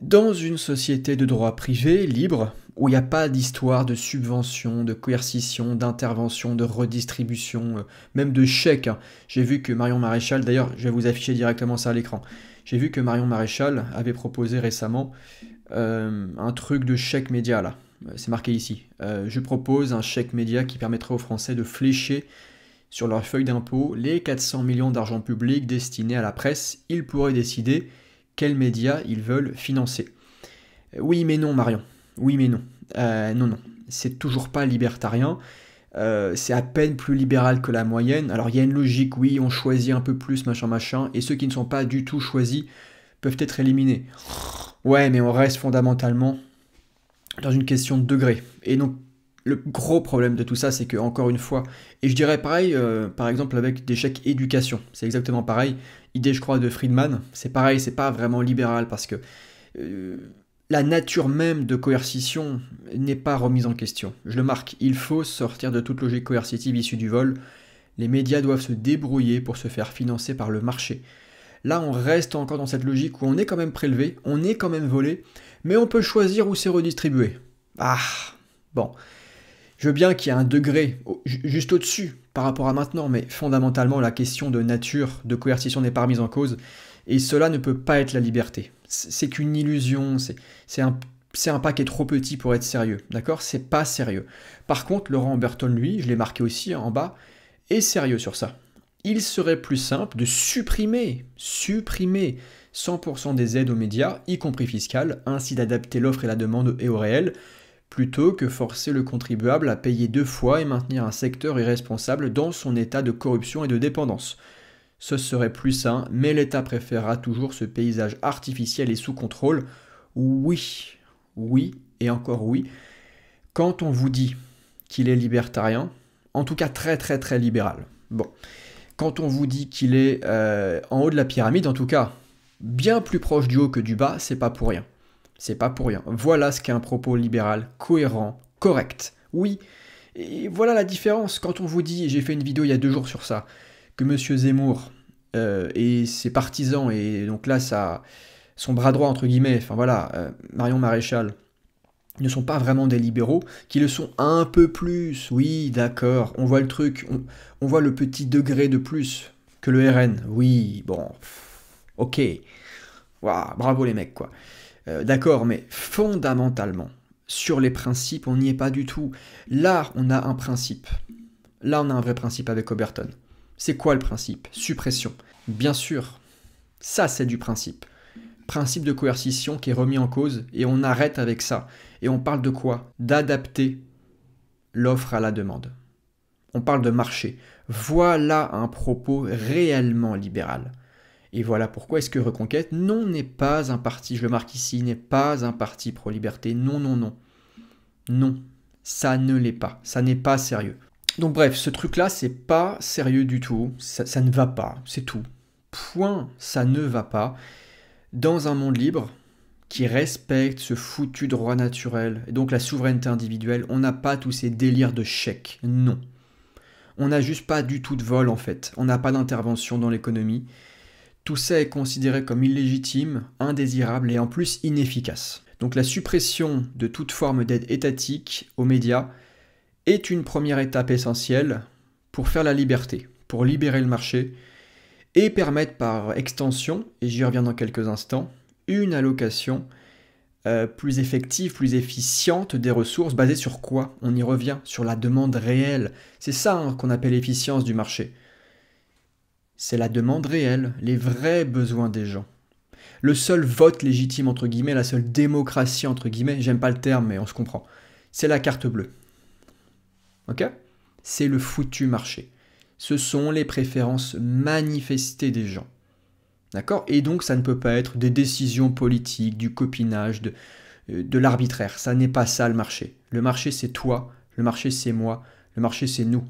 Dans une société de droit privé, libre, où il n'y a pas d'histoire de subvention, de coercition, d'intervention, de redistribution, euh, même de chèque. Hein. J'ai vu que Marion Maréchal, d'ailleurs je vais vous afficher directement ça à l'écran, j'ai vu que Marion Maréchal avait proposé récemment euh, un truc de chèque média là. Euh, c'est marqué ici. je propose un chèque média qui permettrait aux Français de flécher sur leur feuille d'impôt les 400 millions d'argent public destinés à la presse. Ils pourraient décider quels médias ils veulent financer. Oui mais non Marion, oui mais non. Euh, non non, c'est toujours pas libertarien. Euh, c'est à peine plus libéral que la moyenne. Alors il y a une logique, oui, on choisit un peu plus, machin, machin, et ceux qui ne sont pas du tout choisis peuvent être éliminés. Ouais, mais on reste fondamentalement dans une question de degré. Et donc le gros problème de tout ça, c'est que encore une fois, et je dirais pareil, euh, par exemple avec des chèques éducation, c'est exactement pareil. Idée, je crois, de Friedman, c'est pareil, c'est pas vraiment libéral parce que euh, la nature même de coercition n'est pas remise en question. Je le marque, il faut sortir de toute logique coercitive issue du vol. Les médias doivent se débrouiller pour se faire financer par le marché. Là, on reste encore dans cette logique où on est quand même prélevé, on est quand même volé, mais on peut choisir où c'est redistribué. Ah, bon. Je veux bien qu'il y ait un degré juste au-dessus par rapport à maintenant, mais fondamentalement, la question de nature, de coercition n'est pas remise en cause, et cela ne peut pas être la liberté. C'est qu'une illusion, c'est un paquet trop petit pour être sérieux, d'accord C'est pas sérieux. Par contre, Laurent Berton, lui, je l'ai marqué aussi hein, en bas, est sérieux sur ça. Il serait plus simple de supprimer, supprimer 100% des aides aux médias, y compris fiscales, ainsi d'adapter l'offre et la demande et au réel, plutôt que forcer le contribuable à payer deux fois et maintenir un secteur irresponsable dans son état de corruption et de dépendance. Ce serait plus sain, mais l'État préférera toujours ce paysage artificiel et sous contrôle. Oui, oui et encore oui. Quand on vous dit qu'il est libertarien, en tout cas très très très libéral, bon, quand on vous dit qu'il est euh, en haut de la pyramide, en tout cas bien plus proche du haut que du bas, c'est pas pour rien. C'est pas pour rien. Voilà ce qu'est un propos libéral cohérent, correct. Oui, et voilà la différence quand on vous dit, j'ai fait une vidéo il y a deux jours sur ça, que M. Zemmour euh, et ses partisans, et donc là, ça, son bras droit, entre guillemets, enfin voilà, euh, Marion Maréchal, ne sont pas vraiment des libéraux, qui le sont un peu plus, oui, d'accord, on voit le truc, on, voit le petit degré de plus que le RN, oui, bon, ok, bravo les mecs, quoi. Euh, d'accord, mais fondamentalement, sur les principes, on n'y est pas du tout. Là, on a un principe. Là, on a un vrai principe avec Oberton. C'est quoi le principe Suppression. Bien sûr, ça c'est du principe. Principe de coercition qui est remis en cause et on arrête avec ça. Et on parle de quoi D'adapter l'offre à la demande. On parle de marché. Voilà un propos réellement libéral. Et voilà pourquoi est-ce que Reconquête, non, n'est pas un parti, je le marque ici, n'est pas un parti pro-liberté. Non, non, non. Non, ça ne l'est pas. Ça n'est pas sérieux. Donc bref, ce truc-là, c'est pas sérieux du tout. Ça, ne va pas, c'est tout. Point, ça ne va pas. Dans un monde libre, qui respecte ce foutu droit naturel, et donc la souveraineté individuelle, on n'a pas tous ces délires de chèques. Non. On n'a juste pas du tout de vol, en fait. On n'a pas d'intervention dans l'économie. Tout ça est considéré comme illégitime, indésirable et en plus inefficace. Donc la suppression de toute forme d'aide étatique aux médias est une première étape essentielle pour faire la liberté, pour libérer le marché et permettre par extension, et j'y reviens dans quelques instants, une allocation euh, plus effective, plus efficiente des ressources, basée sur quoi On y revient, sur la demande réelle. C'est ça hein, qu'on appelle l'efficience du marché c'est la demande réelle, les vrais besoins des gens. Le seul vote légitime, entre guillemets, la seule démocratie, entre guillemets, j'aime pas le terme, mais on se comprend, c'est la carte bleue. Ok C'est le foutu marché. Ce sont les préférences manifestées des gens. D'accord Et donc, ça ne peut pas être des décisions politiques, du copinage, de, euh, de l'arbitraire. Ça n'est pas ça le marché. Le marché, c'est toi. Le marché, c'est moi. Le marché, c'est nous.